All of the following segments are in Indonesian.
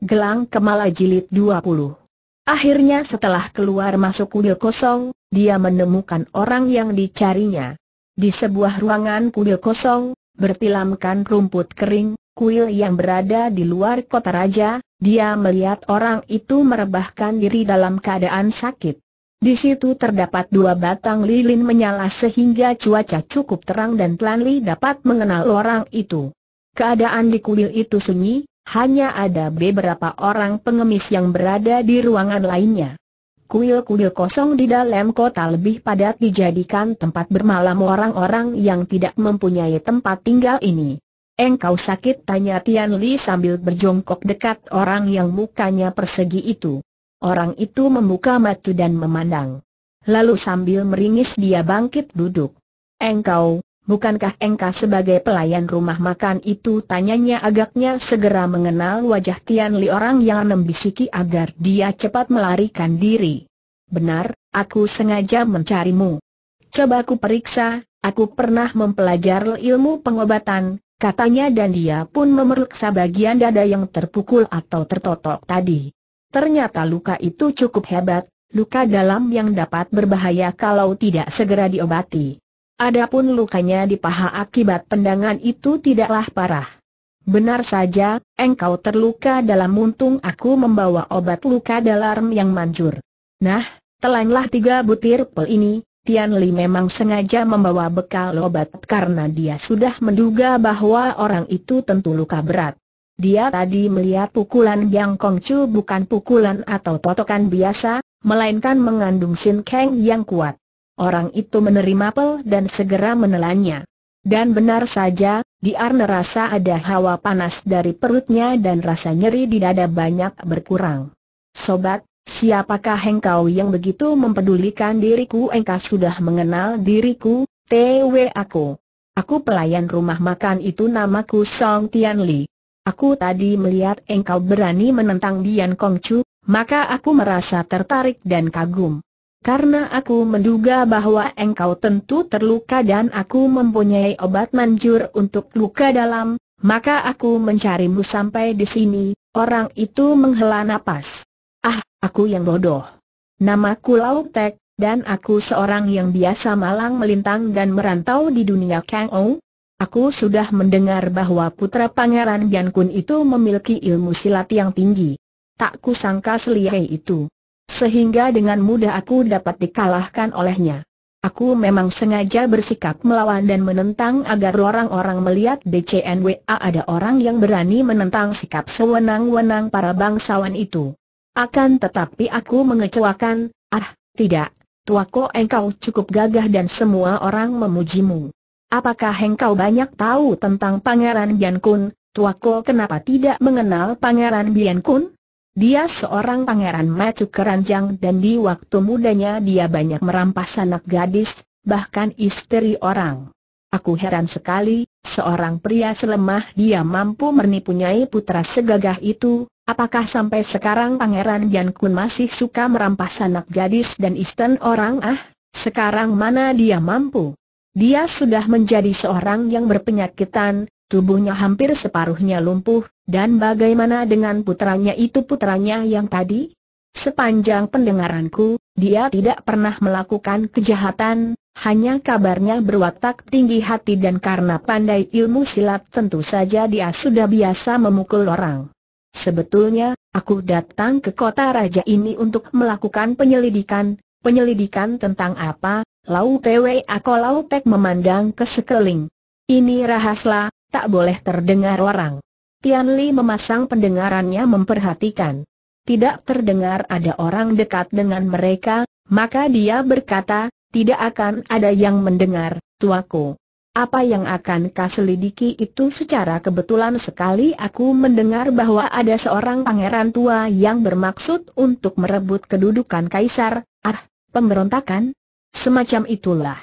Gelang Kemala Jilid 20 Akhirnya setelah keluar masuk kuil kosong, dia menemukan orang yang dicarinya. Di sebuah ruangan kuil kosong, bertilamkan rumput kering, kuil yang berada di luar kota raja, dia melihat orang itu merebahkan diri dalam keadaan sakit. Di situ terdapat dua batang lilin menyala sehingga cuaca cukup terang dan Planli dapat mengenal orang itu. Keadaan di kuil itu sunyi, hanya ada beberapa orang pengemis yang berada di ruangan lainnya. Kuil-kuil kosong di dalam kota lebih padat dijadikan tempat bermalam orang-orang yang tidak mempunyai tempat tinggal ini. Engkau sakit tanya Tian Li sambil berjongkok dekat orang yang mukanya persegi itu. Orang itu membuka mata dan memandang. Lalu sambil meringis dia bangkit duduk. Engkau, bukankah engkau sebagai pelayan rumah makan itu? Tanyanya agaknya segera mengenal wajah Tian Li orang yang membisiki agar dia cepat melarikan diri. Benar, aku sengaja mencarimu. Coba aku periksa, aku pernah mempelajari ilmu pengobatan, katanya dan dia pun memeriksa bagian dada yang terpukul atau tertotok tadi. Ternyata luka itu cukup hebat, luka dalam yang dapat berbahaya kalau tidak segera diobati. Adapun lukanya di paha akibat tendangan itu tidaklah parah. Benar saja, engkau terluka dalam untung aku membawa obat luka dalam yang manjur. Nah, telanlah tiga butir pil ini, Tian Li memang sengaja membawa bekal obat karena dia sudah menduga bahwa orang itu tentu luka berat. Dia tadi melihat pukulan Yang Kong Chu bukan pukulan atau totokan biasa, melainkan mengandung sin keng yang kuat orang itu menerima pel dan segera menelannya. Dan benar saja, Diar rasa ada hawa panas dari perutnya dan rasa nyeri di dada banyak berkurang. Sobat, siapakah engkau yang begitu mempedulikan diriku? Engkau sudah mengenal diriku, TW aku. Aku pelayan rumah makan itu namaku Song Tian Li. Aku tadi melihat engkau berani menentang Dian Kongcu, maka aku merasa tertarik dan kagum karena aku menduga bahwa engkau tentu terluka dan aku mempunyai obat manjur untuk luka dalam, maka aku mencarimu sampai di sini. Orang itu menghela nafas. Ah, aku yang bodoh. Namaku Lauk Tek, dan aku seorang yang biasa malang melintang dan merantau di dunia Kang Ou. Aku sudah mendengar bahwa putra pangeran Bian Kun itu memiliki ilmu silat yang tinggi. Tak kusangka selihai itu sehingga dengan mudah aku dapat dikalahkan olehnya. Aku memang sengaja bersikap melawan dan menentang agar orang-orang melihat DCNWA ada orang yang berani menentang sikap sewenang-wenang para bangsawan itu. Akan tetapi aku mengecewakan, ah, tidak, tuako engkau cukup gagah dan semua orang memujimu. Apakah engkau banyak tahu tentang Pangeran Bian Kun, tuako kenapa tidak mengenal Pangeran Bian Kun? Dia seorang pangeran macu keranjang dan di waktu mudanya dia banyak merampas anak gadis, bahkan istri orang. Aku heran sekali, seorang pria selemah dia mampu menipunyai putra segagah itu, apakah sampai sekarang pangeran Yan Kun masih suka merampas anak gadis dan istri orang ah? Sekarang mana dia mampu? Dia sudah menjadi seorang yang berpenyakitan, tubuhnya hampir separuhnya lumpuh, dan bagaimana dengan putranya itu putranya yang tadi? Sepanjang pendengaranku, dia tidak pernah melakukan kejahatan, hanya kabarnya berwatak tinggi hati dan karena pandai ilmu silat tentu saja dia sudah biasa memukul orang. Sebetulnya, aku datang ke kota raja ini untuk melakukan penyelidikan, penyelidikan tentang apa, Lau Tewe atau Lau Pek memandang ke sekeliling. Ini rahaslah, tak boleh terdengar orang. Tian Li memasang pendengarannya memperhatikan. Tidak terdengar ada orang dekat dengan mereka, maka dia berkata, tidak akan ada yang mendengar, tuaku. Apa yang akan kau selidiki itu secara kebetulan sekali aku mendengar bahwa ada seorang pangeran tua yang bermaksud untuk merebut kedudukan kaisar, ah, pemberontakan? Semacam itulah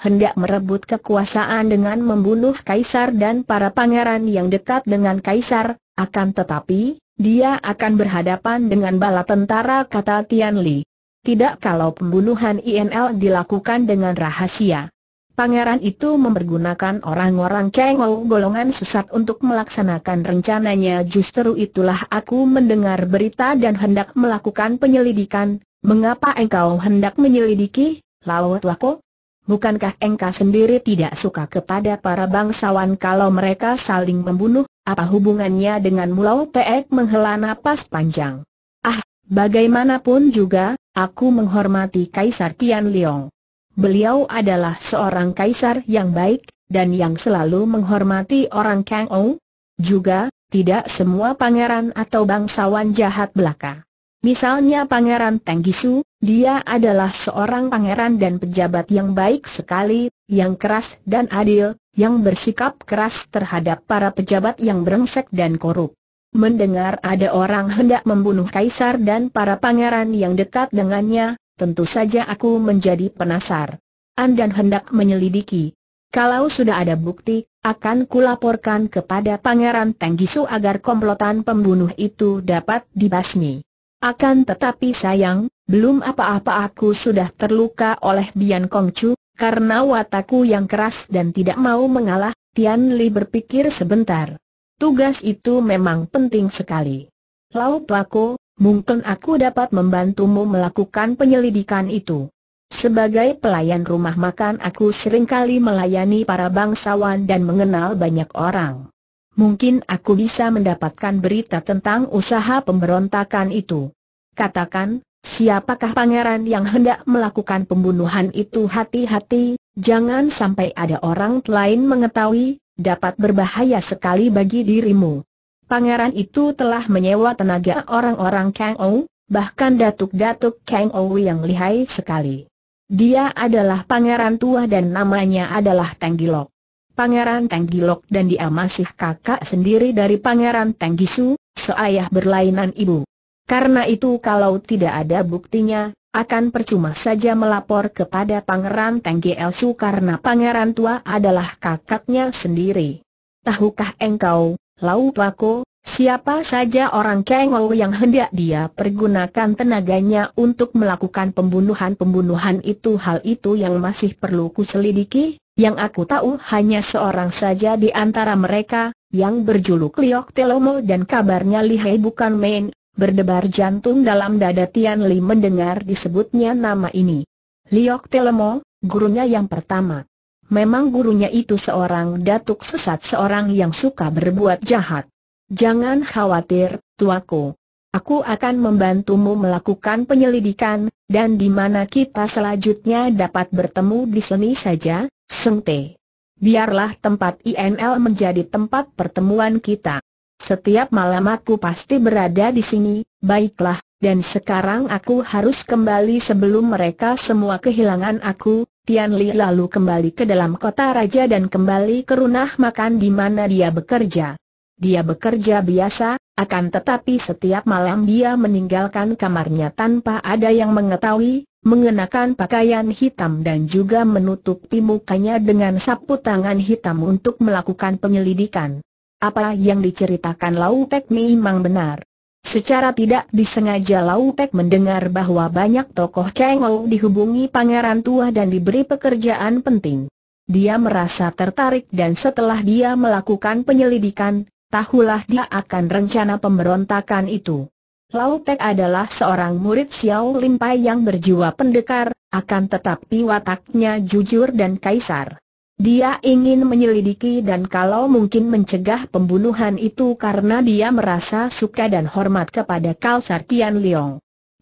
hendak merebut kekuasaan dengan membunuh kaisar dan para pangeran yang dekat dengan kaisar, akan tetapi, dia akan berhadapan dengan bala tentara kata Tian Li. Tidak kalau pembunuhan INL dilakukan dengan rahasia. Pangeran itu mempergunakan orang-orang Kengol golongan sesat untuk melaksanakan rencananya justru itulah aku mendengar berita dan hendak melakukan penyelidikan, mengapa engkau hendak menyelidiki, Lao Tuako? Bukankah engkau sendiri tidak suka kepada para bangsawan kalau mereka saling membunuh? Apa hubungannya dengan Mulau Peek menghela napas panjang? Ah, bagaimanapun juga, aku menghormati Kaisar Tian Liong. Beliau adalah seorang kaisar yang baik, dan yang selalu menghormati orang Kang Ou. Juga, tidak semua pangeran atau bangsawan jahat belaka. Misalnya Pangeran Tenggisu, dia adalah seorang pangeran dan pejabat yang baik sekali, yang keras dan adil, yang bersikap keras terhadap para pejabat yang berengsek dan korup. Mendengar ada orang hendak membunuh kaisar dan para pangeran yang dekat dengannya, tentu saja aku menjadi penasar. Andan hendak menyelidiki. Kalau sudah ada bukti, akan kulaporkan kepada Pangeran Tenggisu agar komplotan pembunuh itu dapat dibasmi. Akan tetapi sayang, belum apa-apa aku sudah terluka oleh Bian Kongcu, karena wataku yang keras dan tidak mau mengalah, Tian Li berpikir sebentar. Tugas itu memang penting sekali. Lau Pako, mungkin aku dapat membantumu melakukan penyelidikan itu. Sebagai pelayan rumah makan aku seringkali melayani para bangsawan dan mengenal banyak orang mungkin aku bisa mendapatkan berita tentang usaha pemberontakan itu. Katakan, siapakah pangeran yang hendak melakukan pembunuhan itu hati-hati, jangan sampai ada orang lain mengetahui, dapat berbahaya sekali bagi dirimu. Pangeran itu telah menyewa tenaga orang-orang Kang Ou, bahkan datuk-datuk Kang Ou yang lihai sekali. Dia adalah pangeran tua dan namanya adalah Tenggilok. Pangeran Tenggilok dan dia masih kakak sendiri dari Pangeran Tenggisu, seayah berlainan ibu. Karena itu kalau tidak ada buktinya, akan percuma saja melapor kepada Pangeran Tenggielsu karena Pangeran Tua adalah kakaknya sendiri. Tahukah engkau, Lau Tuako, siapa saja orang Kengou yang hendak dia pergunakan tenaganya untuk melakukan pembunuhan-pembunuhan itu hal itu yang masih perlu kuselidiki? Yang aku tahu hanya seorang saja di antara mereka, yang berjuluk Liok Telomo dan kabarnya lihai bukan main, berdebar jantung dalam dada Tian Li mendengar disebutnya nama ini. Liok Telomo, gurunya yang pertama. Memang gurunya itu seorang datuk sesat seorang yang suka berbuat jahat. Jangan khawatir, tuaku. Aku akan membantumu melakukan penyelidikan, dan di mana kita selanjutnya dapat bertemu di sini saja, Sengte. Biarlah tempat INL menjadi tempat pertemuan kita. Setiap malam aku pasti berada di sini, baiklah, dan sekarang aku harus kembali sebelum mereka semua kehilangan aku, Tian Li lalu kembali ke dalam kota raja dan kembali ke runah makan di mana dia bekerja. Dia bekerja biasa, akan tetapi setiap malam dia meninggalkan kamarnya tanpa ada yang mengetahui, mengenakan pakaian hitam dan juga menutupi mukanya dengan sapu tangan hitam untuk melakukan penyelidikan. Apa yang diceritakan Lau Pek memang benar. Secara tidak disengaja Lau Pek mendengar bahwa banyak tokoh Kengou dihubungi pangeran tua dan diberi pekerjaan penting. Dia merasa tertarik dan setelah dia melakukan penyelidikan, tahulah dia akan rencana pemberontakan itu. Lau Tek adalah seorang murid Xiao Lim Pai yang berjiwa pendekar, akan tetapi wataknya jujur dan kaisar. Dia ingin menyelidiki dan kalau mungkin mencegah pembunuhan itu karena dia merasa suka dan hormat kepada Kalsar Tian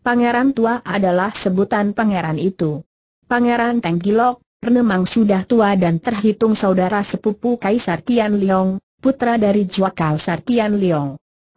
Pangeran tua adalah sebutan pangeran itu. Pangeran Tenggilok, Renemang sudah tua dan terhitung saudara sepupu Kaisar Tian putra dari Jua Kaisar Tian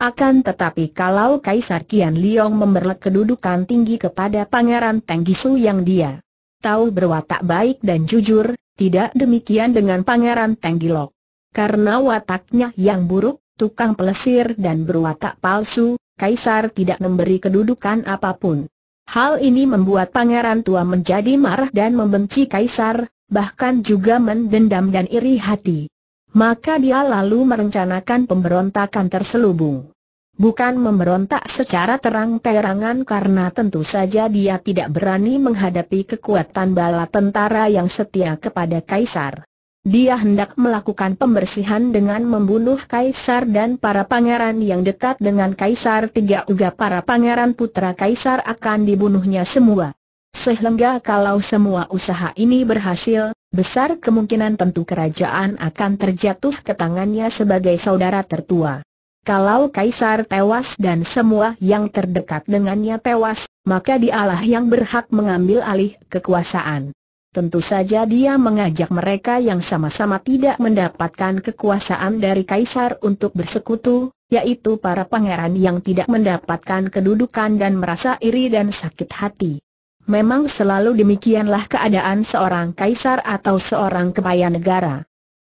akan tetapi kalau Kaisar Kian Liong memberlek kedudukan tinggi kepada Pangeran Tenggisu yang dia tahu berwatak baik dan jujur, tidak demikian dengan Pangeran Tenggilok. Karena wataknya yang buruk, tukang pelesir dan berwatak palsu, Kaisar tidak memberi kedudukan apapun. Hal ini membuat Pangeran Tua menjadi marah dan membenci Kaisar, bahkan juga mendendam dan iri hati. Maka dia lalu merencanakan pemberontakan terselubung. Bukan memberontak secara terang-terangan karena tentu saja dia tidak berani menghadapi kekuatan bala tentara yang setia kepada Kaisar. Dia hendak melakukan pembersihan dengan membunuh Kaisar dan para pangeran yang dekat dengan Kaisar tiga uga para pangeran putra Kaisar akan dibunuhnya semua. Sehingga kalau semua usaha ini berhasil, besar kemungkinan tentu kerajaan akan terjatuh ke tangannya sebagai saudara tertua. Kalau kaisar tewas dan semua yang terdekat dengannya tewas, maka dialah yang berhak mengambil alih kekuasaan. Tentu saja dia mengajak mereka yang sama-sama tidak mendapatkan kekuasaan dari kaisar untuk bersekutu, yaitu para pangeran yang tidak mendapatkan kedudukan dan merasa iri dan sakit hati. Memang selalu demikianlah keadaan seorang kaisar atau seorang kepala negara.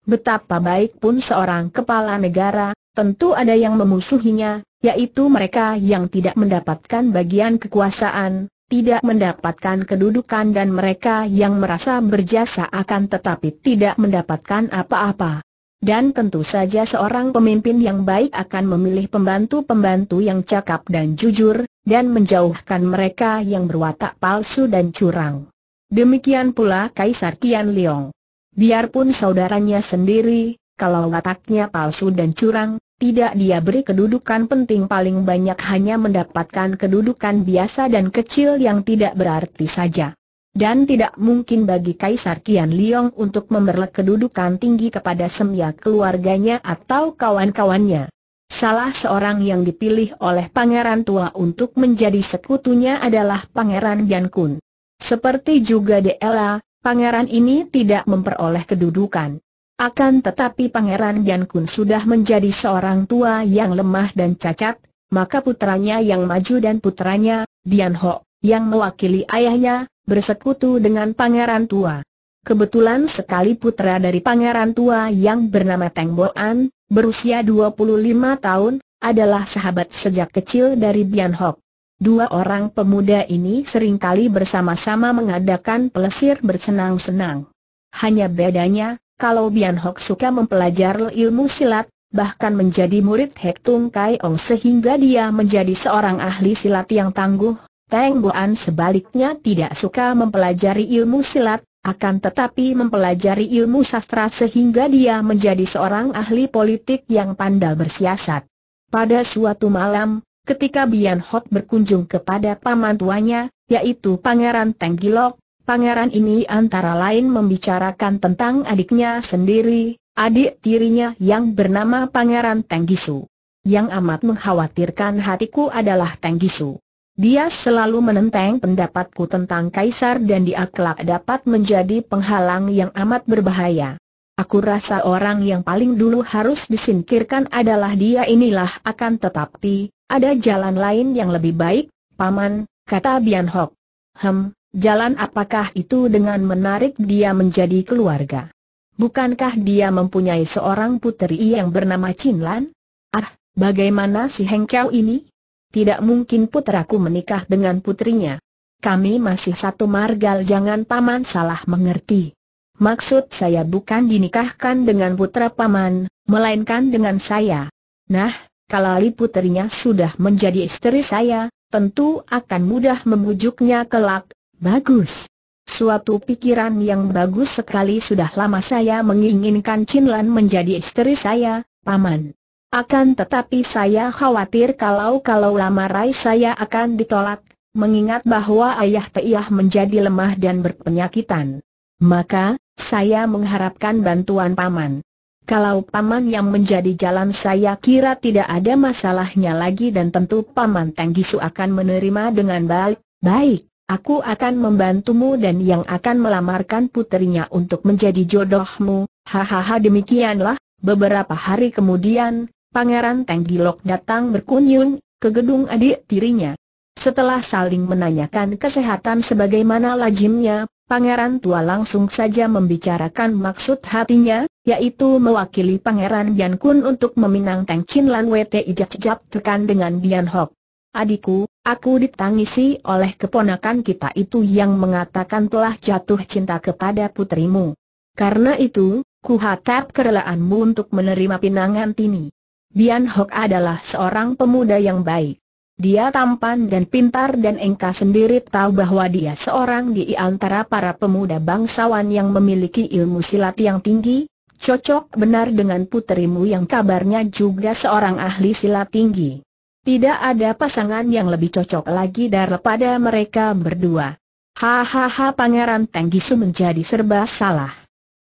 Betapa baik pun seorang kepala negara, tentu ada yang memusuhinya, yaitu mereka yang tidak mendapatkan bagian kekuasaan, tidak mendapatkan kedudukan dan mereka yang merasa berjasa akan tetapi tidak mendapatkan apa-apa. Dan tentu saja seorang pemimpin yang baik akan memilih pembantu-pembantu yang cakap dan jujur, dan menjauhkan mereka yang berwatak palsu dan curang. Demikian pula Kaisar Kian Leong. Biarpun saudaranya sendiri, kalau wataknya palsu dan curang, tidak dia beri kedudukan penting paling banyak hanya mendapatkan kedudukan biasa dan kecil yang tidak berarti saja dan tidak mungkin bagi Kaisar Kian Liong untuk memperoleh kedudukan tinggi kepada semia keluarganya atau kawan-kawannya. Salah seorang yang dipilih oleh Pangeran Tua untuk menjadi sekutunya adalah Pangeran Yan Kun. Seperti juga Dela, pangeran ini tidak memperoleh kedudukan. Akan tetapi Pangeran Yan Kun sudah menjadi seorang tua yang lemah dan cacat, maka putranya yang maju dan putranya, Dian Ho, yang mewakili ayahnya, bersekutu dengan pangeran tua. Kebetulan sekali putra dari pangeran tua yang bernama Teng Boan, berusia 25 tahun, adalah sahabat sejak kecil dari Bian Hock. Dua orang pemuda ini seringkali bersama-sama mengadakan pelesir bersenang-senang. Hanya bedanya, kalau Bian Hock suka mempelajari ilmu silat, bahkan menjadi murid Hek Tung Kai Ong sehingga dia menjadi seorang ahli silat yang tangguh, Teng Buan sebaliknya tidak suka mempelajari ilmu silat, akan tetapi mempelajari ilmu sastra sehingga dia menjadi seorang ahli politik yang pandai bersiasat. Pada suatu malam, ketika Bian Hot berkunjung kepada paman tuanya, yaitu Pangeran Tenggilok, Gilok, pangeran ini antara lain membicarakan tentang adiknya sendiri, adik tirinya yang bernama Pangeran Tang Gisu. Yang amat mengkhawatirkan hatiku adalah Tang Gisu. Dia selalu menenteng pendapatku tentang Kaisar dan dia kelak dapat menjadi penghalang yang amat berbahaya. Aku rasa orang yang paling dulu harus disingkirkan adalah dia inilah akan tetapi, ada jalan lain yang lebih baik, Paman, kata Bian Hok. Hem, jalan apakah itu dengan menarik dia menjadi keluarga? Bukankah dia mempunyai seorang puteri yang bernama Chin Lan? Ah, bagaimana si Kiao ini? Tidak mungkin putraku menikah dengan putrinya. Kami masih satu margal jangan paman salah mengerti. Maksud saya bukan dinikahkan dengan putra paman, melainkan dengan saya. Nah, kalau li putrinya sudah menjadi istri saya, tentu akan mudah memujuknya kelak. Bagus. Suatu pikiran yang bagus sekali sudah lama saya menginginkan Chinlan menjadi istri saya, Paman. Akan tetapi saya khawatir kalau-kalau lamarai saya akan ditolak, mengingat bahwa ayah teiah menjadi lemah dan berpenyakitan. Maka, saya mengharapkan bantuan paman. Kalau paman yang menjadi jalan saya kira tidak ada masalahnya lagi dan tentu paman Tanggisu akan menerima dengan baik. Baik, aku akan membantumu dan yang akan melamarkan putrinya untuk menjadi jodohmu. Hahaha demikianlah, beberapa hari kemudian, Pangeran Tenggilok datang berkunjung ke gedung adik tirinya. Setelah saling menanyakan kesehatan sebagaimana lazimnya, Pangeran tua langsung saja membicarakan maksud hatinya, yaitu mewakili Pangeran Bian Kun untuk meminang Teng Chin Lan Wete ijak jap tekan dengan Bian Hok. Adikku, aku ditangisi oleh keponakan kita itu yang mengatakan telah jatuh cinta kepada putrimu. Karena itu, ku hatap kerelaanmu untuk menerima pinangan Tini. Bian Hok adalah seorang pemuda yang baik. Dia tampan dan pintar dan Engka sendiri tahu bahwa dia seorang di antara para pemuda bangsawan yang memiliki ilmu silat yang tinggi, cocok benar dengan puterimu yang kabarnya juga seorang ahli silat tinggi. Tidak ada pasangan yang lebih cocok lagi daripada mereka berdua. Hahaha Pangeran Tenggisu menjadi serba salah.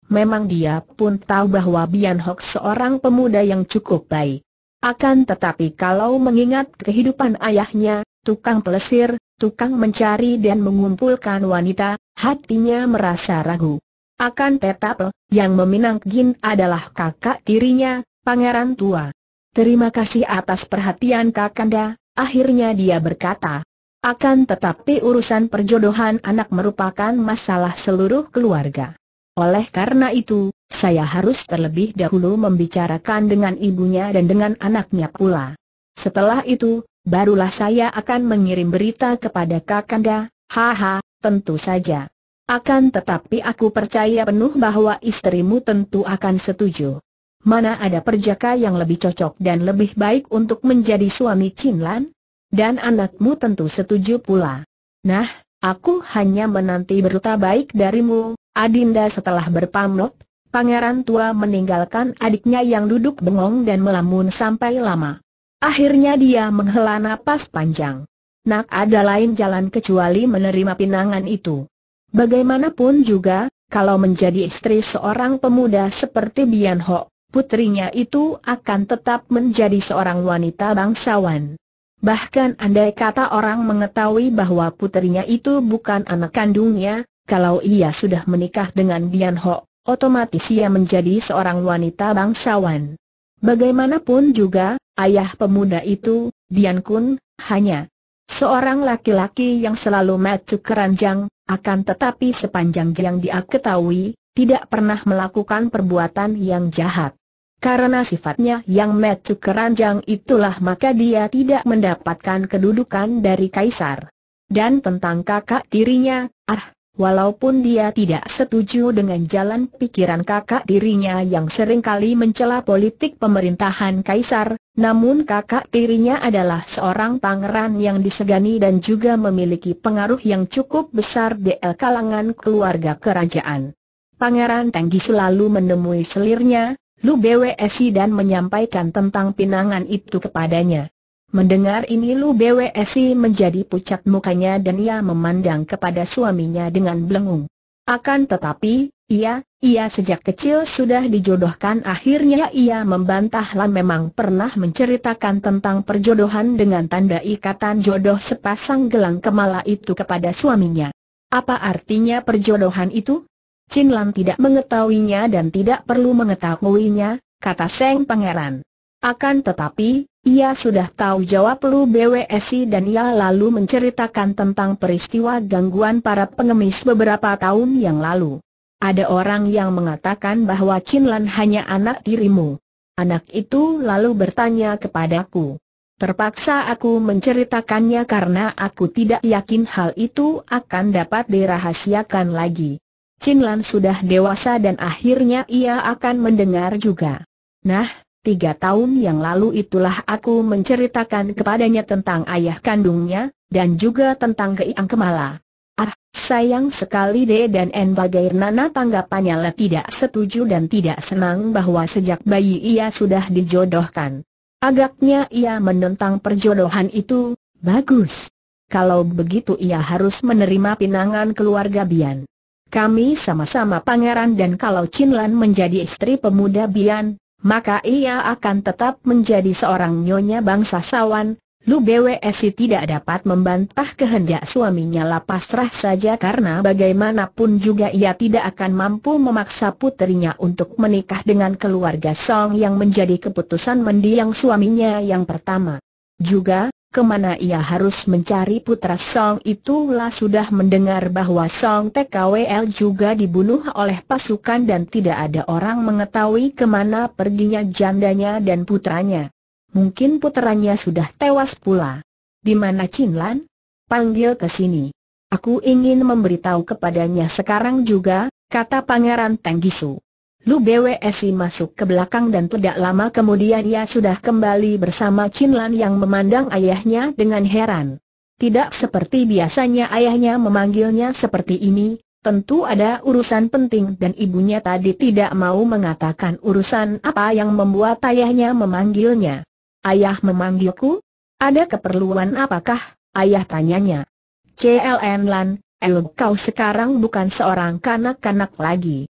Memang dia pun tahu bahwa Bian Hock seorang pemuda yang cukup baik. Akan tetapi kalau mengingat kehidupan ayahnya, tukang pelesir, tukang mencari dan mengumpulkan wanita, hatinya merasa ragu. Akan tetap, yang meminang Gin adalah kakak tirinya, pangeran tua. Terima kasih atas perhatian kakanda, akhirnya dia berkata. Akan tetapi urusan perjodohan anak merupakan masalah seluruh keluarga. Oleh karena itu, saya harus terlebih dahulu membicarakan dengan ibunya dan dengan anaknya pula. Setelah itu, barulah saya akan mengirim berita kepada Kakanda, haha, tentu saja. Akan tetapi aku percaya penuh bahwa istrimu tentu akan setuju. Mana ada perjaka yang lebih cocok dan lebih baik untuk menjadi suami Cinlan? Dan anakmu tentu setuju pula. Nah, aku hanya menanti berita baik darimu, Adinda setelah berpamrot, pangeran tua meninggalkan adiknya yang duduk bengong dan melamun sampai lama. Akhirnya dia menghela napas panjang. Nak ada lain jalan kecuali menerima pinangan itu. Bagaimanapun juga, kalau menjadi istri seorang pemuda seperti Bian Ho, putrinya itu akan tetap menjadi seorang wanita bangsawan. Bahkan andai kata orang mengetahui bahwa putrinya itu bukan anak kandungnya, kalau ia sudah menikah dengan Bian Ho, otomatis ia menjadi seorang wanita bangsawan. Bagaimanapun juga, ayah pemuda itu, Bian Kun, hanya seorang laki-laki yang selalu matu keranjang, akan tetapi sepanjang yang dia ketahui, tidak pernah melakukan perbuatan yang jahat. Karena sifatnya yang metu keranjang itulah maka dia tidak mendapatkan kedudukan dari kaisar. Dan tentang kakak tirinya, ah, Walaupun dia tidak setuju dengan jalan pikiran kakak tirinya yang sering kali mencela politik pemerintahan kaisar, namun kakak tirinya adalah seorang pangeran yang disegani dan juga memiliki pengaruh yang cukup besar di kalangan keluarga kerajaan. Pangeran Tenggi selalu menemui selirnya, Lu BWSI dan menyampaikan tentang pinangan itu kepadanya. Mendengar ini Lu BWSI menjadi pucat mukanya dan ia memandang kepada suaminya dengan belengung. Akan tetapi, ia, ia sejak kecil sudah dijodohkan akhirnya ia membantahlah memang pernah menceritakan tentang perjodohan dengan tanda ikatan jodoh sepasang gelang kemala itu kepada suaminya. Apa artinya perjodohan itu? Chin Lan tidak mengetahuinya dan tidak perlu mengetahuinya, kata Seng Pangeran. Akan tetapi, ia sudah tahu jawab Lu BWSI dan ia lalu menceritakan tentang peristiwa gangguan para pengemis beberapa tahun yang lalu. Ada orang yang mengatakan bahwa Chin hanya anak tirimu. Anak itu lalu bertanya kepadaku. Terpaksa aku menceritakannya karena aku tidak yakin hal itu akan dapat dirahasiakan lagi. Chin sudah dewasa dan akhirnya ia akan mendengar juga. Nah, Tiga tahun yang lalu itulah aku menceritakan kepadanya tentang ayah kandungnya, dan juga tentang Keiang Kemala. Ah, sayang sekali D dan N nana tanggapannya lah tidak setuju dan tidak senang bahwa sejak bayi ia sudah dijodohkan. Agaknya ia menentang perjodohan itu, bagus. Kalau begitu ia harus menerima pinangan keluarga Bian. Kami sama-sama pangeran dan kalau Chinlan menjadi istri pemuda Bian, maka ia akan tetap menjadi seorang nyonya bangsa Sawan, Lu BWSI tidak dapat membantah kehendak suaminya lah pasrah saja karena bagaimanapun juga ia tidak akan mampu memaksa putrinya untuk menikah dengan keluarga Song yang menjadi keputusan mendiang suaminya yang pertama. Juga, kemana ia harus mencari putra Song itulah sudah mendengar bahwa Song TKWL juga dibunuh oleh pasukan dan tidak ada orang mengetahui kemana perginya jandanya dan putranya. Mungkin putranya sudah tewas pula. Di mana Chin Lan? Panggil ke sini. Aku ingin memberitahu kepadanya sekarang juga, kata Pangeran Tenggisu. Lu BWSI masuk ke belakang dan tidak lama kemudian ia sudah kembali bersama Chin Lan yang memandang ayahnya dengan heran. Tidak seperti biasanya ayahnya memanggilnya seperti ini, tentu ada urusan penting dan ibunya tadi tidak mau mengatakan urusan apa yang membuat ayahnya memanggilnya. Ayah memanggilku? Ada keperluan apakah? Ayah tanyanya. CLN Lan, El kau sekarang bukan seorang kanak-kanak lagi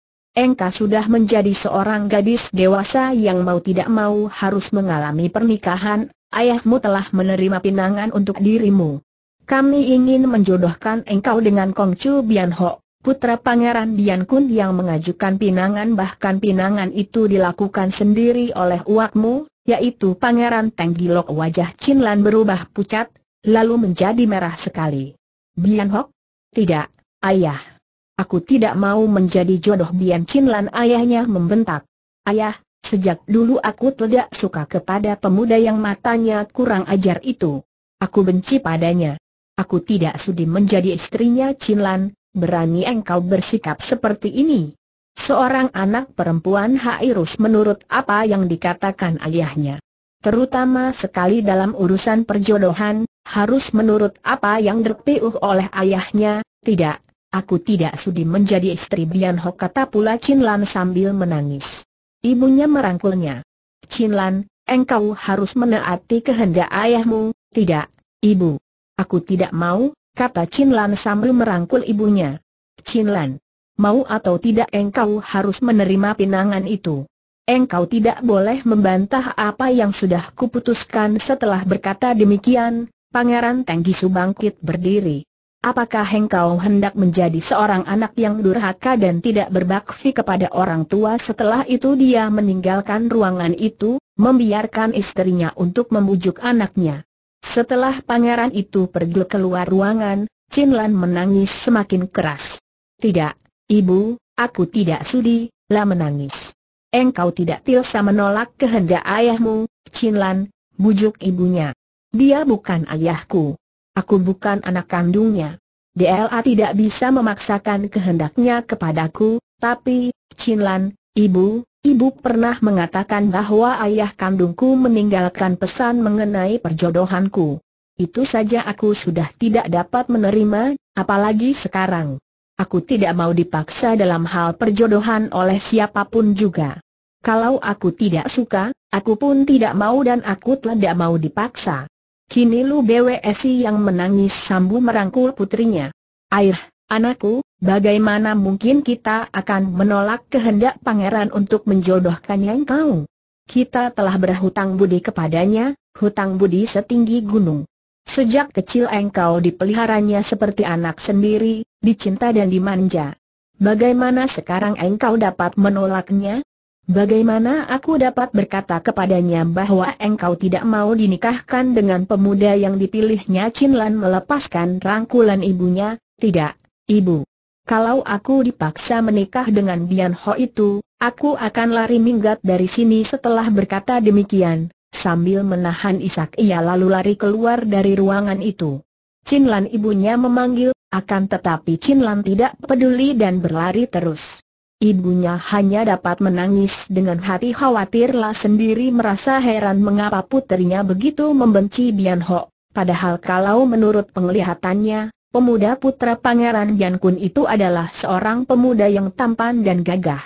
engkau sudah menjadi seorang gadis dewasa yang mau tidak mau harus mengalami pernikahan, ayahmu telah menerima pinangan untuk dirimu. Kami ingin menjodohkan engkau dengan Kongcu Bian Ho, putra Pangeran Bian Kun yang mengajukan pinangan bahkan pinangan itu dilakukan sendiri oleh uakmu, yaitu Pangeran Teng Gilok wajah Chin Lan berubah pucat, lalu menjadi merah sekali. Bian Ho? Tidak, ayah. Aku tidak mau menjadi jodoh Bian Chinlan ayahnya membentak. Ayah, sejak dulu aku tidak suka kepada pemuda yang matanya kurang ajar itu. Aku benci padanya. Aku tidak sudi menjadi istrinya Chinlan, berani engkau bersikap seperti ini. Seorang anak perempuan hairus menurut apa yang dikatakan ayahnya. Terutama sekali dalam urusan perjodohan, harus menurut apa yang dipiuh oleh ayahnya, tidak Aku tidak sudi menjadi istri Bian Ho kata pula Chin Lan sambil menangis. Ibunya merangkulnya. Chin Lan, engkau harus menaati kehendak ayahmu, tidak, ibu. Aku tidak mau, kata Chin Lan sambil merangkul ibunya. Chin Lan, mau atau tidak engkau harus menerima pinangan itu. Engkau tidak boleh membantah apa yang sudah kuputuskan setelah berkata demikian, Pangeran Tenggisu Subangkit berdiri. Apakah engkau hendak menjadi seorang anak yang durhaka dan tidak berbakti kepada orang tua setelah itu dia meninggalkan ruangan itu, membiarkan istrinya untuk membujuk anaknya. Setelah pangeran itu pergi keluar ruangan, Chin Lan menangis semakin keras. Tidak, ibu, aku tidak sudi, lah menangis. Engkau tidak tilsa menolak kehendak ayahmu, Chin Lan, bujuk ibunya. Dia bukan ayahku. Aku bukan anak kandungnya. DLA tidak bisa memaksakan kehendaknya kepadaku, tapi, Chinlan, ibu, ibu pernah mengatakan bahwa ayah kandungku meninggalkan pesan mengenai perjodohanku. Itu saja aku sudah tidak dapat menerima, apalagi sekarang. Aku tidak mau dipaksa dalam hal perjodohan oleh siapapun juga. Kalau aku tidak suka, aku pun tidak mau dan aku tidak mau dipaksa. Kini Lu BWSI yang menangis sambu merangkul putrinya. Air, anakku, bagaimana mungkin kita akan menolak kehendak pangeran untuk menjodohkannya kau? Kita telah berhutang budi kepadanya, hutang budi setinggi gunung. Sejak kecil engkau dipeliharanya seperti anak sendiri, dicinta dan dimanja. Bagaimana sekarang engkau dapat menolaknya? Bagaimana aku dapat berkata kepadanya bahwa engkau tidak mau dinikahkan dengan pemuda yang dipilihnya Chin melepaskan rangkulan ibunya? Tidak, ibu. Kalau aku dipaksa menikah dengan Bian Ho itu, aku akan lari minggat dari sini setelah berkata demikian. Sambil menahan isak ia lalu lari keluar dari ruangan itu. Chin ibunya memanggil, akan tetapi Chin tidak peduli dan berlari terus. Ibunya hanya dapat menangis dengan hati khawatirlah sendiri merasa heran mengapa putrinya begitu membenci Bian Ho. Padahal kalau menurut penglihatannya, pemuda putra pangeran Bian Kun itu adalah seorang pemuda yang tampan dan gagah.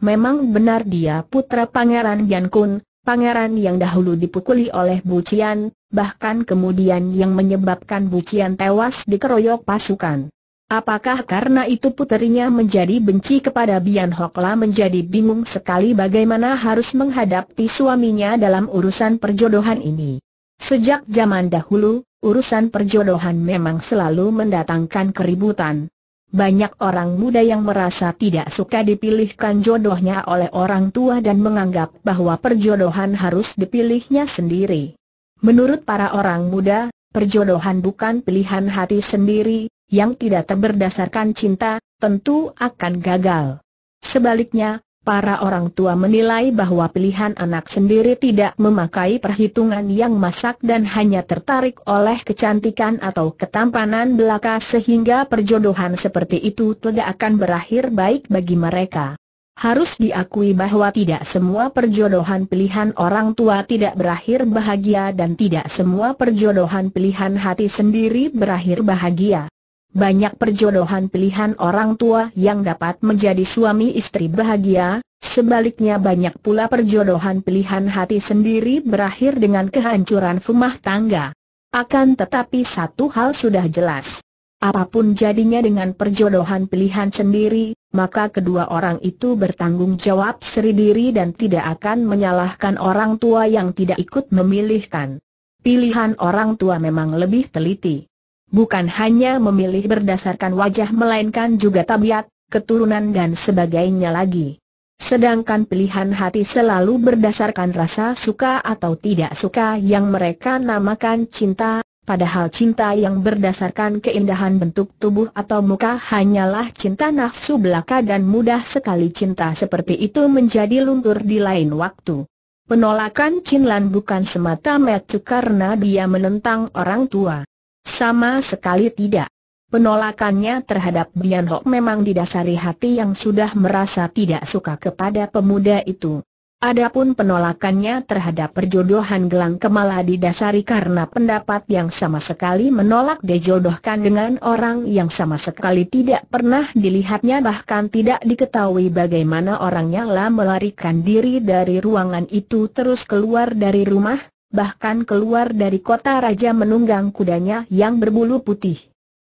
Memang benar dia putra pangeran Bian Kun, pangeran yang dahulu dipukuli oleh Bu Cian, bahkan kemudian yang menyebabkan Bu Cian tewas dikeroyok pasukan. Apakah karena itu puterinya menjadi benci kepada Bian Hokla menjadi bingung sekali bagaimana harus menghadapi suaminya dalam urusan perjodohan ini. Sejak zaman dahulu, urusan perjodohan memang selalu mendatangkan keributan. Banyak orang muda yang merasa tidak suka dipilihkan jodohnya oleh orang tua dan menganggap bahwa perjodohan harus dipilihnya sendiri. Menurut para orang muda, perjodohan bukan pilihan hati sendiri, yang tidak terberdasarkan cinta, tentu akan gagal. Sebaliknya, para orang tua menilai bahwa pilihan anak sendiri tidak memakai perhitungan yang masak dan hanya tertarik oleh kecantikan atau ketampanan belaka sehingga perjodohan seperti itu tidak akan berakhir baik bagi mereka. Harus diakui bahwa tidak semua perjodohan pilihan orang tua tidak berakhir bahagia dan tidak semua perjodohan pilihan hati sendiri berakhir bahagia banyak perjodohan pilihan orang tua yang dapat menjadi suami istri bahagia, sebaliknya banyak pula perjodohan pilihan hati sendiri berakhir dengan kehancuran rumah tangga. Akan tetapi satu hal sudah jelas. Apapun jadinya dengan perjodohan pilihan sendiri, maka kedua orang itu bertanggung jawab sendiri dan tidak akan menyalahkan orang tua yang tidak ikut memilihkan. Pilihan orang tua memang lebih teliti bukan hanya memilih berdasarkan wajah melainkan juga tabiat, keturunan dan sebagainya lagi. Sedangkan pilihan hati selalu berdasarkan rasa suka atau tidak suka yang mereka namakan cinta, padahal cinta yang berdasarkan keindahan bentuk tubuh atau muka hanyalah cinta nafsu belaka dan mudah sekali cinta seperti itu menjadi luntur di lain waktu. Penolakan Chinlan bukan semata-mata karena dia menentang orang tua. Sama sekali tidak. Penolakannya terhadap Bian Hok memang didasari hati yang sudah merasa tidak suka kepada pemuda itu. Adapun penolakannya terhadap perjodohan gelang kemala didasari karena pendapat yang sama sekali menolak dijodohkan dengan orang yang sama sekali tidak pernah dilihatnya bahkan tidak diketahui bagaimana orangnya lah melarikan diri dari ruangan itu terus keluar dari rumah, bahkan keluar dari kota raja menunggang kudanya yang berbulu putih.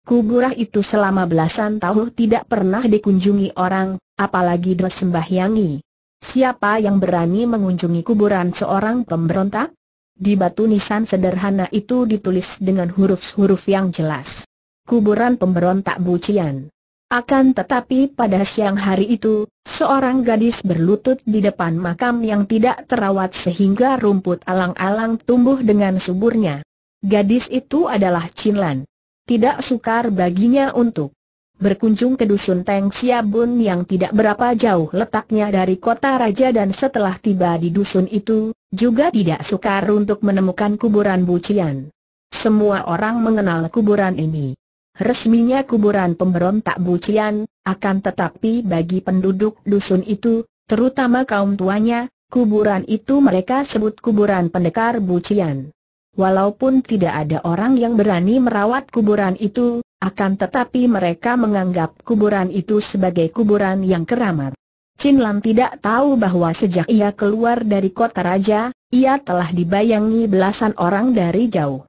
Kuburah itu selama belasan tahun tidak pernah dikunjungi orang, apalagi disembahyangi. Siapa yang berani mengunjungi kuburan seorang pemberontak? Di batu nisan sederhana itu ditulis dengan huruf-huruf yang jelas. Kuburan pemberontak Bucian. Akan tetapi pada siang hari itu, seorang gadis berlutut di depan makam yang tidak terawat sehingga rumput alang-alang tumbuh dengan suburnya. Gadis itu adalah Chinlan Tidak sukar baginya untuk berkunjung ke dusun Teng Siabun yang tidak berapa jauh letaknya dari kota raja dan setelah tiba di dusun itu, juga tidak sukar untuk menemukan kuburan bucian. Semua orang mengenal kuburan ini resminya kuburan pemberontak bucian, akan tetapi bagi penduduk dusun itu, terutama kaum tuanya, kuburan itu mereka sebut kuburan pendekar bucian. Walaupun tidak ada orang yang berani merawat kuburan itu, akan tetapi mereka menganggap kuburan itu sebagai kuburan yang keramat. Chin Lan tidak tahu bahwa sejak ia keluar dari kota raja, ia telah dibayangi belasan orang dari jauh.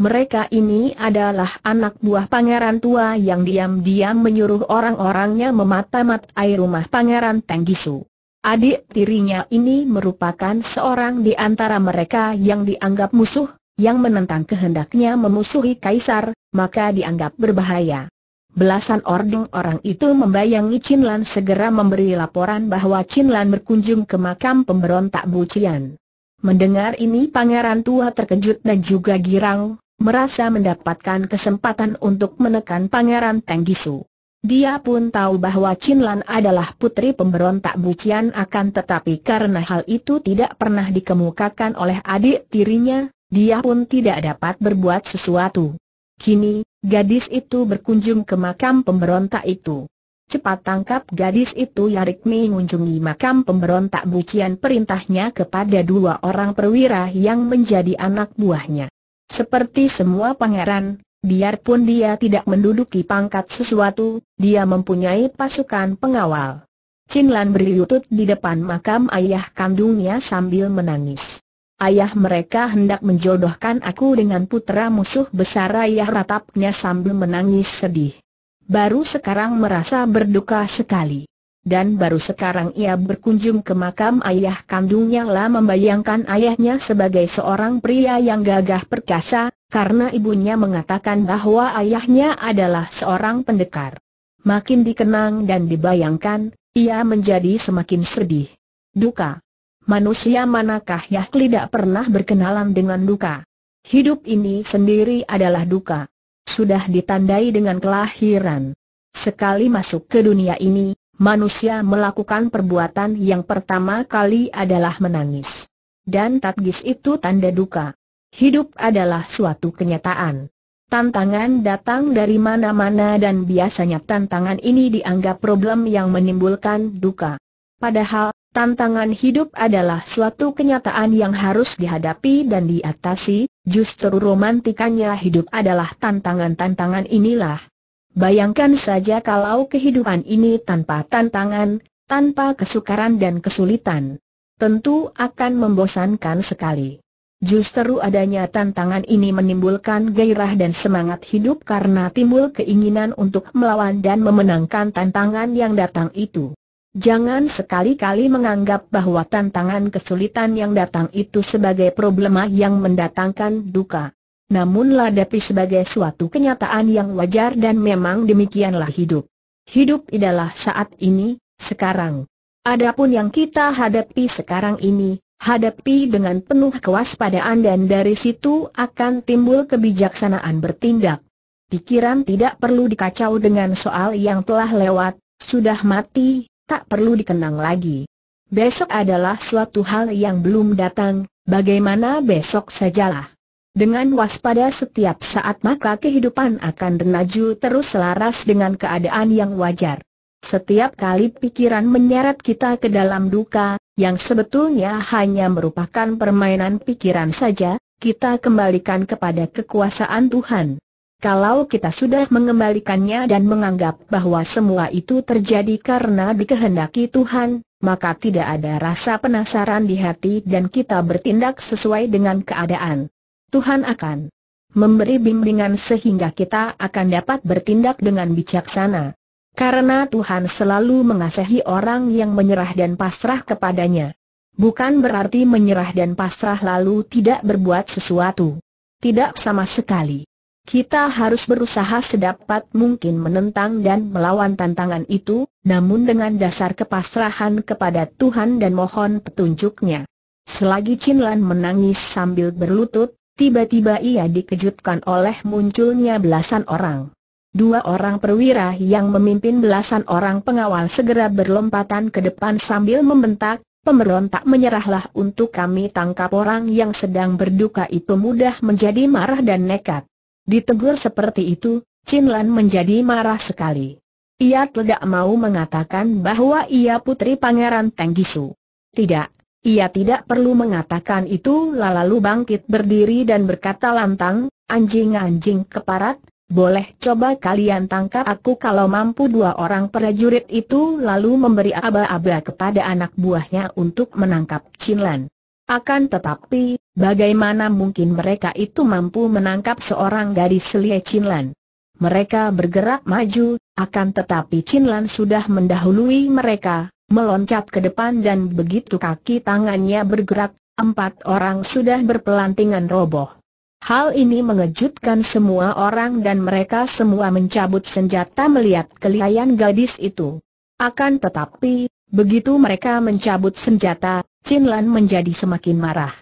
Mereka ini adalah anak buah pangeran tua yang diam-diam menyuruh orang-orangnya mematamat air rumah pangeran Tenggisu. Adik tirinya ini merupakan seorang di antara mereka yang dianggap musuh, yang menentang kehendaknya memusuhi kaisar, maka dianggap berbahaya. Belasan ordeng orang itu membayangi Chin Lan segera memberi laporan bahwa Chin berkunjung ke makam pemberontak Bucian. Mendengar ini pangeran tua terkejut dan juga girang, merasa mendapatkan kesempatan untuk menekan Pangeran Tenggisu. Dia pun tahu bahwa Chin adalah putri pemberontak Bucian akan tetapi karena hal itu tidak pernah dikemukakan oleh adik tirinya, dia pun tidak dapat berbuat sesuatu. Kini, gadis itu berkunjung ke makam pemberontak itu. Cepat tangkap gadis itu Yarik mengunjungi makam pemberontak Bucian perintahnya kepada dua orang perwira yang menjadi anak buahnya. Seperti semua pangeran, biarpun dia tidak menduduki pangkat sesuatu, dia mempunyai pasukan pengawal. Chin Lan berlutut di depan makam ayah kandungnya sambil menangis. Ayah mereka hendak menjodohkan aku dengan putra musuh besar ayah ratapnya sambil menangis sedih. Baru sekarang merasa berduka sekali dan baru sekarang ia berkunjung ke makam ayah kandungnya lah membayangkan ayahnya sebagai seorang pria yang gagah perkasa, karena ibunya mengatakan bahwa ayahnya adalah seorang pendekar. Makin dikenang dan dibayangkan, ia menjadi semakin sedih. Duka. Manusia manakah yang tidak pernah berkenalan dengan duka? Hidup ini sendiri adalah duka. Sudah ditandai dengan kelahiran. Sekali masuk ke dunia ini, manusia melakukan perbuatan yang pertama kali adalah menangis. Dan tatgis itu tanda duka. Hidup adalah suatu kenyataan. Tantangan datang dari mana-mana dan biasanya tantangan ini dianggap problem yang menimbulkan duka. Padahal, tantangan hidup adalah suatu kenyataan yang harus dihadapi dan diatasi, justru romantikanya hidup adalah tantangan-tantangan inilah Bayangkan saja kalau kehidupan ini tanpa tantangan, tanpa kesukaran dan kesulitan. Tentu akan membosankan sekali. Justru adanya tantangan ini menimbulkan gairah dan semangat hidup karena timbul keinginan untuk melawan dan memenangkan tantangan yang datang itu. Jangan sekali-kali menganggap bahwa tantangan kesulitan yang datang itu sebagai problema yang mendatangkan duka namun ladapi sebagai suatu kenyataan yang wajar dan memang demikianlah hidup. Hidup adalah saat ini, sekarang. Adapun yang kita hadapi sekarang ini, hadapi dengan penuh kewaspadaan dan dari situ akan timbul kebijaksanaan bertindak. Pikiran tidak perlu dikacau dengan soal yang telah lewat, sudah mati, tak perlu dikenang lagi. Besok adalah suatu hal yang belum datang, bagaimana besok sajalah. Dengan waspada setiap saat maka kehidupan akan renaju terus selaras dengan keadaan yang wajar. Setiap kali pikiran menyeret kita ke dalam duka, yang sebetulnya hanya merupakan permainan pikiran saja, kita kembalikan kepada kekuasaan Tuhan. Kalau kita sudah mengembalikannya dan menganggap bahwa semua itu terjadi karena dikehendaki Tuhan, maka tidak ada rasa penasaran di hati dan kita bertindak sesuai dengan keadaan. Tuhan akan memberi bimbingan sehingga kita akan dapat bertindak dengan bijaksana. Karena Tuhan selalu mengasihi orang yang menyerah dan pasrah kepadanya. Bukan berarti menyerah dan pasrah lalu tidak berbuat sesuatu. Tidak sama sekali. Kita harus berusaha sedapat mungkin menentang dan melawan tantangan itu, namun dengan dasar kepasrahan kepada Tuhan dan mohon petunjuknya. Selagi Chin Lan menangis sambil berlutut, Tiba-tiba ia dikejutkan oleh munculnya belasan orang. Dua orang perwira yang memimpin belasan orang pengawal segera berlompatan ke depan sambil membentak, pemberontak menyerahlah untuk kami tangkap orang yang sedang berduka itu mudah menjadi marah dan nekat. Ditegur seperti itu, Chin Lan menjadi marah sekali. Ia tidak mau mengatakan bahwa ia putri pangeran Tenggisu. Tidak, ia tidak perlu mengatakan itu lalu bangkit berdiri dan berkata lantang, anjing-anjing keparat, boleh coba kalian tangkap aku kalau mampu dua orang prajurit itu lalu memberi aba-aba kepada anak buahnya untuk menangkap Chinlan. Akan tetapi, bagaimana mungkin mereka itu mampu menangkap seorang gadis selia Chinlan? Mereka bergerak maju, akan tetapi Chinlan sudah mendahului mereka, meloncat ke depan dan begitu kaki tangannya bergerak, empat orang sudah berpelantingan roboh. Hal ini mengejutkan semua orang dan mereka semua mencabut senjata melihat kelihayan gadis itu. Akan tetapi, begitu mereka mencabut senjata, Chin Lan menjadi semakin marah.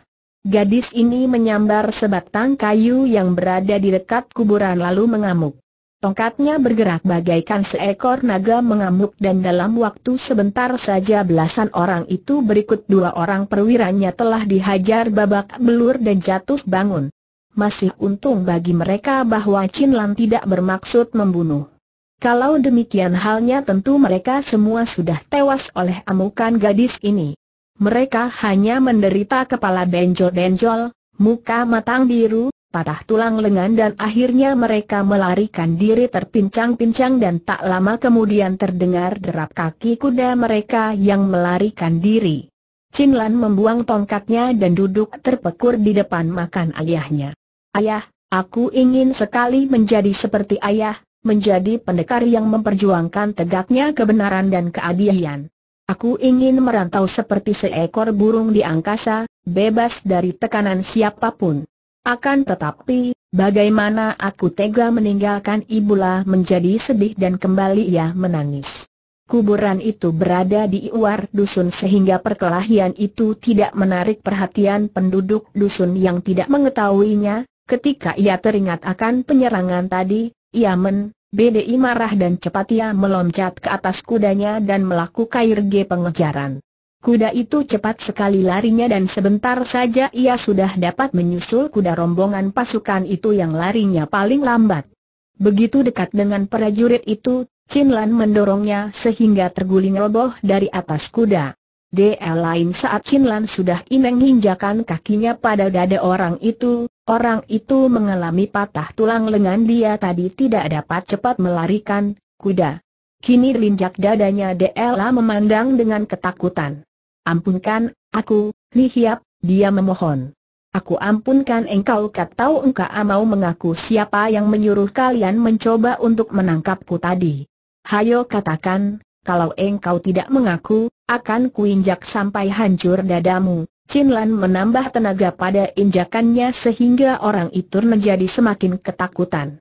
Gadis ini menyambar sebatang kayu yang berada di dekat kuburan lalu mengamuk. Tongkatnya bergerak bagaikan seekor naga mengamuk dan dalam waktu sebentar saja belasan orang itu berikut dua orang perwiranya telah dihajar babak belur dan jatuh bangun. Masih untung bagi mereka bahwa Chin Lan tidak bermaksud membunuh. Kalau demikian halnya tentu mereka semua sudah tewas oleh amukan gadis ini. Mereka hanya menderita kepala benjol-benjol, muka matang biru, patah tulang lengan dan akhirnya mereka melarikan diri terpincang-pincang dan tak lama kemudian terdengar derap kaki kuda mereka yang melarikan diri. Chin Lan membuang tongkatnya dan duduk terpekur di depan makan ayahnya. Ayah, aku ingin sekali menjadi seperti ayah, menjadi pendekar yang memperjuangkan tegaknya kebenaran dan keadilan. Aku ingin merantau seperti seekor burung di angkasa, bebas dari tekanan siapapun. Akan tetapi, bagaimana aku tega meninggalkan ibulah menjadi sedih dan kembali ia menangis. Kuburan itu berada di luar dusun sehingga perkelahian itu tidak menarik perhatian penduduk dusun yang tidak mengetahuinya. Ketika ia teringat akan penyerangan tadi, ia men, BDI marah dan cepat ia meloncat ke atas kudanya dan melakukan kairge pengejaran. Kuda itu cepat sekali larinya dan sebentar saja ia sudah dapat menyusul kuda rombongan pasukan itu yang larinya paling lambat. Begitu dekat dengan prajurit itu, Chin Lan mendorongnya sehingga terguling roboh dari atas kuda. DL lain saat Chin Lan sudah ineng injakan kakinya pada dada orang itu, orang itu mengalami patah tulang lengan dia tadi tidak dapat cepat melarikan kuda. Kini linjak dadanya DLA memandang dengan ketakutan. Ampunkan, aku, Li Hiap, dia memohon. Aku ampunkan engkau katau engkau mau mengaku siapa yang menyuruh kalian mencoba untuk menangkapku tadi. Hayo katakan, kalau engkau tidak mengaku, akan kuinjak sampai hancur dadamu. Chin Lan menambah tenaga pada injakannya sehingga orang itu menjadi semakin ketakutan.